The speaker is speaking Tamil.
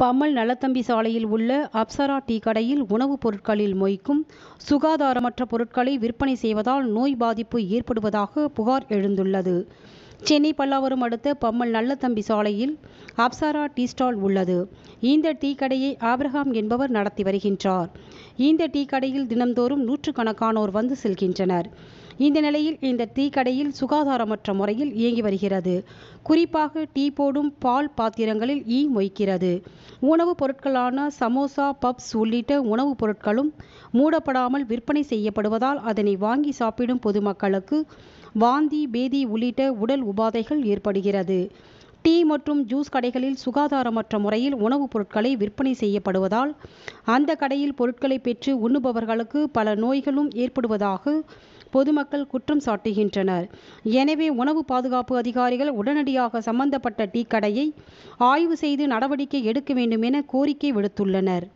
பம்மல் நலத்தம்பி சாலையில் உள்ள அப்சரா டீ கடையில் உணவுப் பொருட்களில் மொய்க்கும் சுகாதாரமற்ற பொருட்களை விற்பனை செய்வதால் நோய் பாதிப்பு ஏற்படுவதாக புகார் எழுந்துள்ளது சென்னை பல்லாவரம் அடுத்த பம்மல் நல்லத்தம்பி சாலையில் அப்சாரா டீ ஸ்டால் உள்ளது இந்த டீ கடையை ஆப்ரஹாம் என்பவர் நடத்தி வருகின்றார் இந்த டீ கடையில் நூற்று நூற்றுக்கணக்கானோர் வந்து செல்கின்றனர் இந்த நிலையில் இந்த தீக்கடையில் சுகாதாரமற்ற முறையில் இயங்கி வருகிறது குறிப்பாக டீ போடும் பால் பாத்திரங்களில் ஈ மொய்க்கிறது உணவுப் பொருட்களான சமோசா பப்ஸ் உள்ளிட்ட உணவுப் பொருட்களும் மூடப்படாமல் விற்பனை செய்யப்படுவதால் அதனை வாங்கி சாப்பிடும் பொதுமக்களுக்கு வாந்தி பேதி உள்ளிட்ட உடல் உபாதைகள் ஏற்படுகிறது டீ மற்றும் ஜூஸ் கடைகளில் சுகாதாரமற்ற முறையில் உணவுப் பொருட்களை விற்பனை செய்யப்படுவதால் அந்த கடையில் பொருட்களை பெற்று உண்ணுபவர்களுக்கு பல நோய்களும் ஏற்படுவதாக பொதுமக்கள் குற்றம் சாட்டுகின்றனர் எனவே உணவு பாதுகாப்பு அதிகாரிகள் உடனடியாக சம்பந்தப்பட்ட டீ கடையை ஆய்வு செய்து நடவடிக்கை எடுக்க வேண்டும் என கோரிக்கை விடுத்துள்ளனர்